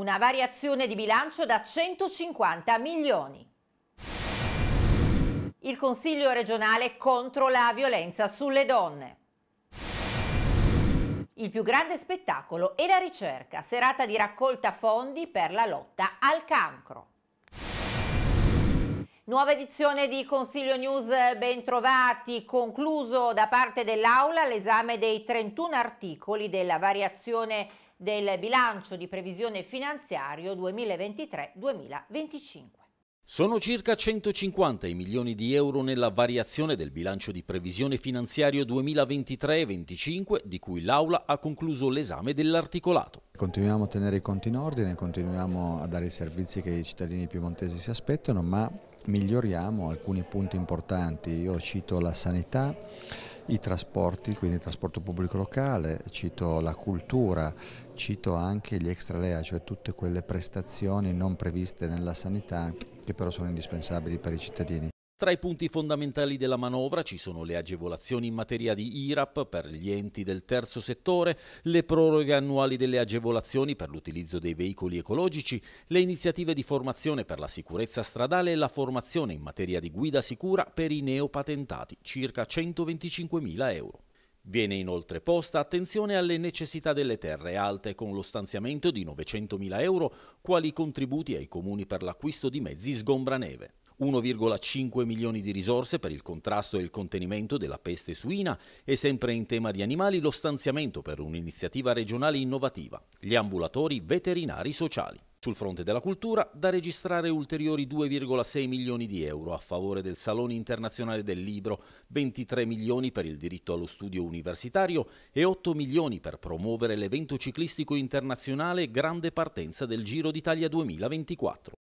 una variazione di bilancio da 150 milioni. Il Consiglio regionale contro la violenza sulle donne. Il più grande spettacolo è la ricerca, serata di raccolta fondi per la lotta al cancro. Nuova edizione di Consiglio News Bentrovati, concluso da parte dell'Aula l'esame dei 31 articoli della variazione del bilancio di previsione finanziario 2023-2025. Sono circa 150 i milioni di euro nella variazione del bilancio di previsione finanziario 2023-25 di cui l'Aula ha concluso l'esame dell'articolato. Continuiamo a tenere i conti in ordine, continuiamo a dare i servizi che i cittadini piemontesi si aspettano, ma miglioriamo alcuni punti importanti. Io cito la sanità i trasporti, quindi il trasporto pubblico locale, cito la cultura, cito anche gli extralea, cioè tutte quelle prestazioni non previste nella sanità che però sono indispensabili per i cittadini. Tra i punti fondamentali della manovra ci sono le agevolazioni in materia di IRAP per gli enti del terzo settore, le proroghe annuali delle agevolazioni per l'utilizzo dei veicoli ecologici, le iniziative di formazione per la sicurezza stradale e la formazione in materia di guida sicura per i neopatentati, circa 125.000 euro. Viene inoltre posta attenzione alle necessità delle terre alte con lo stanziamento di 900.000 euro quali contributi ai comuni per l'acquisto di mezzi sgombraneve. 1,5 milioni di risorse per il contrasto e il contenimento della peste suina e sempre in tema di animali lo stanziamento per un'iniziativa regionale innovativa, gli ambulatori veterinari sociali. Sul fronte della cultura, da registrare ulteriori 2,6 milioni di euro a favore del Salone internazionale del libro, 23 milioni per il diritto allo studio universitario e 8 milioni per promuovere l'evento ciclistico internazionale Grande Partenza del Giro d'Italia 2024.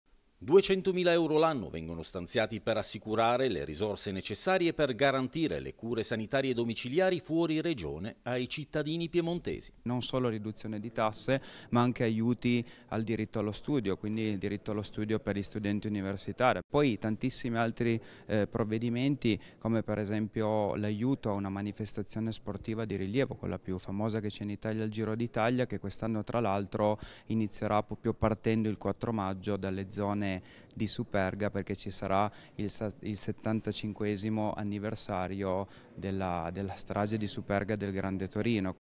200.000 euro l'anno vengono stanziati per assicurare le risorse necessarie per garantire le cure sanitarie domiciliari fuori regione ai cittadini piemontesi. Non solo riduzione di tasse ma anche aiuti al diritto allo studio, quindi il diritto allo studio per gli studenti universitari. Poi tantissimi altri eh, provvedimenti come per esempio l'aiuto a una manifestazione sportiva di rilievo, quella più famosa che c'è in Italia, il Giro d'Italia, che quest'anno tra l'altro inizierà proprio partendo il 4 maggio dalle zone edizione di Superga perché ci sarà il, il 75 anniversario della, della strage di Superga del Grande Torino.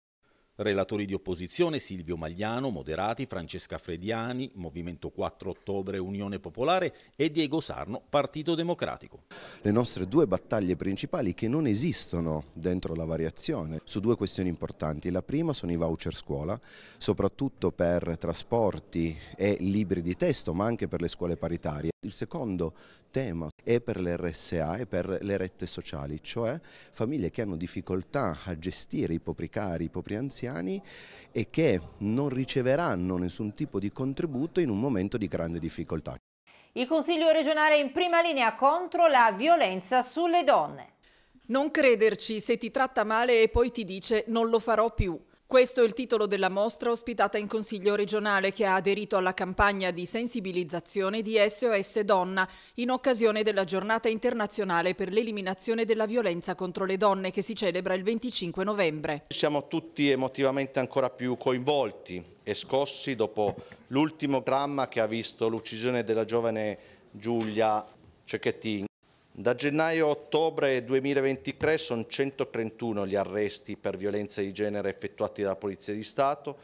Relatori di opposizione Silvio Magliano, Moderati, Francesca Frediani, Movimento 4 Ottobre, Unione Popolare e Diego Sarno, Partito Democratico. Le nostre due battaglie principali che non esistono dentro la variazione su due questioni importanti. La prima sono i voucher scuola, soprattutto per trasporti e libri di testo, ma anche per le scuole paritarie. Il secondo tema è per le RSA e per le rette sociali, cioè famiglie che hanno difficoltà a gestire i propri cari, i propri anziani e che non riceveranno nessun tipo di contributo in un momento di grande difficoltà. Il Consiglio regionale è in prima linea contro la violenza sulle donne. Non crederci se ti tratta male e poi ti dice non lo farò più. Questo è il titolo della mostra ospitata in Consiglio regionale che ha aderito alla campagna di sensibilizzazione di SOS Donna in occasione della giornata internazionale per l'eliminazione della violenza contro le donne che si celebra il 25 novembre. Siamo tutti emotivamente ancora più coinvolti e scossi dopo l'ultimo dramma che ha visto l'uccisione della giovane Giulia Cecchettini. Da gennaio a ottobre 2023 sono 131 gli arresti per violenza di genere effettuati dalla Polizia di Stato,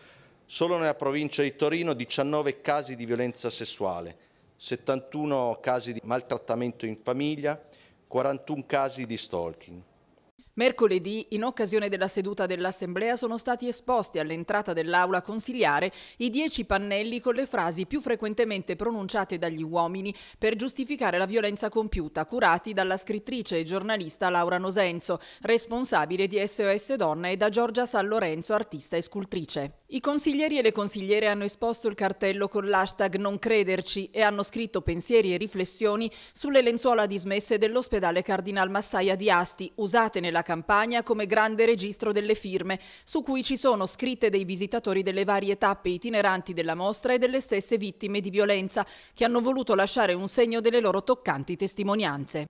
solo nella provincia di Torino 19 casi di violenza sessuale, 71 casi di maltrattamento in famiglia, 41 casi di stalking. Mercoledì, in occasione della seduta dell'Assemblea, sono stati esposti all'entrata dell'aula consigliare i dieci pannelli con le frasi più frequentemente pronunciate dagli uomini per giustificare la violenza compiuta, curati dalla scrittrice e giornalista Laura Nosenzo, responsabile di SOS Donna, e da Giorgia San Lorenzo, artista e scultrice. I consiglieri e le consigliere hanno esposto il cartello con l'hashtag Non crederci e hanno scritto pensieri e riflessioni sulle lenzuola dismesse dell'ospedale Cardinal Massaia di Asti, usate nella la campagna come grande registro delle firme, su cui ci sono scritte dei visitatori delle varie tappe itineranti della mostra e delle stesse vittime di violenza, che hanno voluto lasciare un segno delle loro toccanti testimonianze.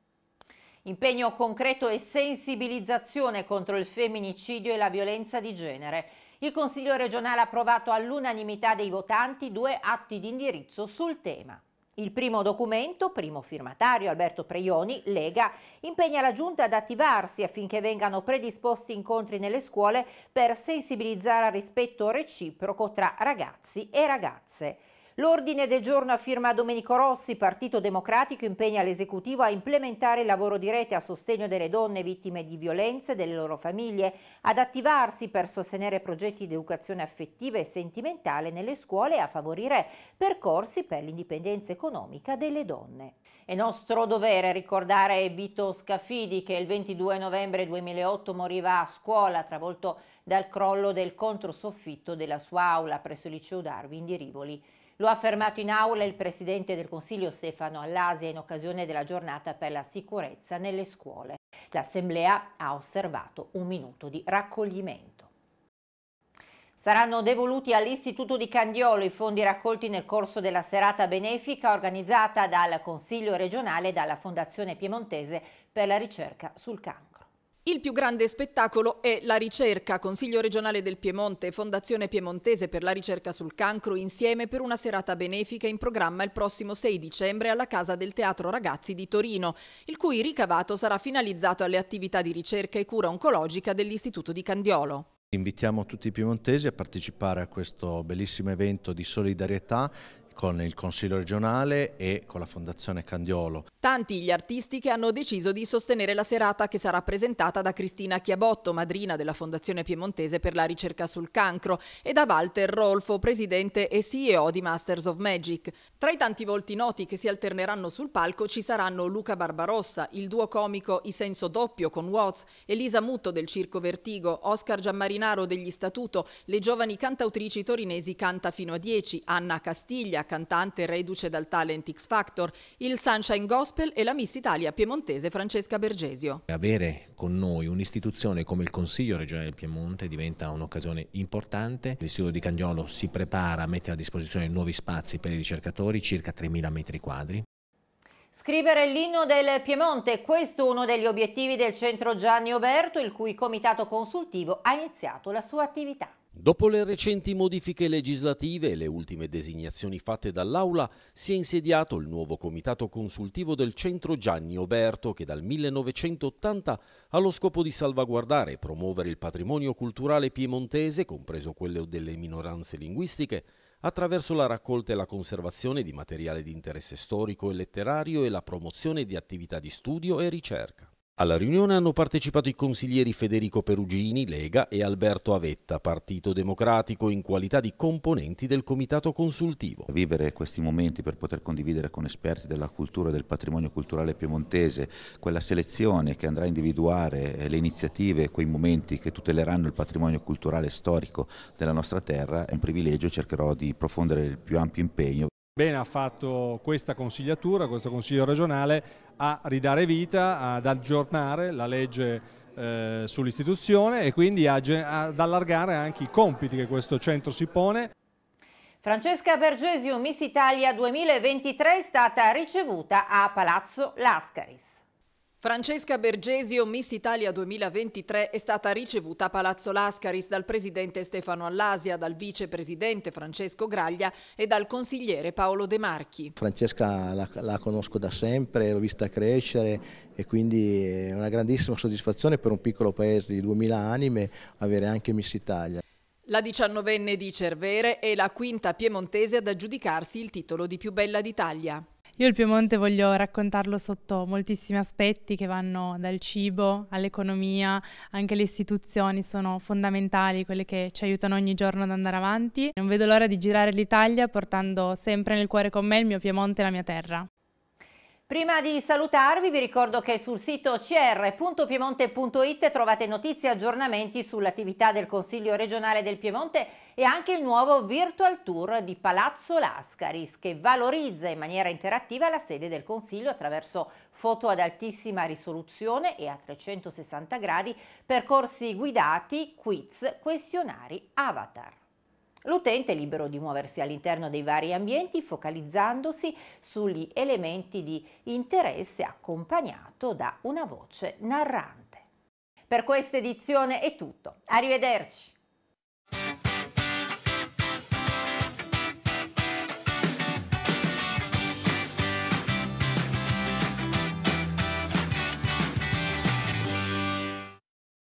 Impegno concreto e sensibilizzazione contro il femminicidio e la violenza di genere. Il Consiglio regionale ha approvato all'unanimità dei votanti due atti di indirizzo sul tema. Il primo documento, primo firmatario Alberto Preioni, Lega, impegna la Giunta ad attivarsi affinché vengano predisposti incontri nelle scuole per sensibilizzare al rispetto reciproco tra ragazzi e ragazze. L'ordine del giorno a firma Domenico Rossi, Partito Democratico, impegna l'esecutivo a implementare il lavoro di rete a sostegno delle donne vittime di violenze e delle loro famiglie, ad attivarsi per sostenere progetti di educazione affettiva e sentimentale nelle scuole e a favorire percorsi per l'indipendenza economica delle donne. È nostro dovere ricordare Vito Scafidi che il 22 novembre 2008 moriva a scuola travolto dal crollo del controsoffitto della sua aula presso il liceo Darwin di Rivoli. Lo ha affermato in aula il Presidente del Consiglio Stefano Allasia in occasione della giornata per la sicurezza nelle scuole. L'Assemblea ha osservato un minuto di raccoglimento. Saranno devoluti all'Istituto di Candiolo i fondi raccolti nel corso della serata benefica organizzata dal Consiglio regionale e dalla Fondazione Piemontese per la ricerca sul campo. Il più grande spettacolo è la ricerca. Consiglio regionale del Piemonte e Fondazione Piemontese per la ricerca sul cancro insieme per una serata benefica in programma il prossimo 6 dicembre alla Casa del Teatro Ragazzi di Torino, il cui ricavato sarà finalizzato alle attività di ricerca e cura oncologica dell'Istituto di Candiolo. Invitiamo tutti i piemontesi a partecipare a questo bellissimo evento di solidarietà con il Consiglio regionale e con la Fondazione Candiolo. Tanti gli artisti che hanno deciso di sostenere la serata che sarà presentata da Cristina Chiabotto, madrina della Fondazione Piemontese per la ricerca sul cancro, e da Walter Rolfo, presidente e CEO di Masters of Magic. Tra i tanti volti noti che si alterneranno sul palco ci saranno Luca Barbarossa, il duo comico I Senso Doppio con Watts, Elisa Mutto del Circo Vertigo, Oscar Giammarinaro degli Statuto, le giovani cantautrici torinesi Canta fino a 10, Anna Castiglia, Andrea, cantante reduce dal talent X Factor, il Sunshine Gospel e la Miss Italia piemontese Francesca Bergesio. Avere con noi un'istituzione come il Consiglio regionale del Piemonte diventa un'occasione importante. L'Istituto di Cagnolo si prepara a mettere a disposizione nuovi spazi per i ricercatori, circa 3.000 metri quadri. Scrivere l'inno del Piemonte, questo è uno degli obiettivi del centro Gianni Oberto, il cui comitato consultivo ha iniziato la sua attività. Dopo le recenti modifiche legislative e le ultime designazioni fatte dall'Aula, si è insediato il nuovo comitato consultivo del centro Gianni Oberto che dal 1980 ha lo scopo di salvaguardare e promuovere il patrimonio culturale piemontese, compreso quello delle minoranze linguistiche, attraverso la raccolta e la conservazione di materiale di interesse storico e letterario e la promozione di attività di studio e ricerca. Alla riunione hanno partecipato i consiglieri Federico Perugini, Lega, e Alberto Avetta, Partito Democratico, in qualità di componenti del comitato consultivo. Vivere questi momenti per poter condividere con esperti della cultura e del patrimonio culturale piemontese quella selezione che andrà a individuare eh, le iniziative, quei momenti che tuteleranno il patrimonio culturale e storico della nostra terra è un privilegio cercherò di profondere il più ampio impegno. Bene ha fatto questa consigliatura, questo consiglio regionale a ridare vita, ad aggiornare la legge eh, sull'istituzione e quindi a, ad allargare anche i compiti che questo centro si pone. Francesca Bergesio, Miss Italia 2023, è stata ricevuta a Palazzo Lascaris. Francesca Bergesio, Miss Italia 2023, è stata ricevuta a Palazzo Lascaris dal presidente Stefano Allasia, dal vicepresidente Francesco Graglia e dal consigliere Paolo De Marchi. Francesca la, la conosco da sempre, l'ho vista crescere e quindi è una grandissima soddisfazione per un piccolo paese di 2000 anime avere anche Miss Italia. La diciannovenne di Cervere è la quinta piemontese ad aggiudicarsi il titolo di più bella d'Italia. Io il Piemonte voglio raccontarlo sotto moltissimi aspetti che vanno dal cibo all'economia, anche le istituzioni sono fondamentali, quelle che ci aiutano ogni giorno ad andare avanti. Non vedo l'ora di girare l'Italia portando sempre nel cuore con me il mio Piemonte e la mia terra. Prima di salutarvi vi ricordo che sul sito cr.piemonte.it trovate notizie e aggiornamenti sull'attività del Consiglio regionale del Piemonte e anche il nuovo Virtual Tour di Palazzo Lascaris che valorizza in maniera interattiva la sede del Consiglio attraverso foto ad altissima risoluzione e a 360 gradi, percorsi guidati, quiz, questionari, avatar. L'utente è libero di muoversi all'interno dei vari ambienti focalizzandosi sugli elementi di interesse accompagnato da una voce narrante. Per questa edizione è tutto. Arrivederci!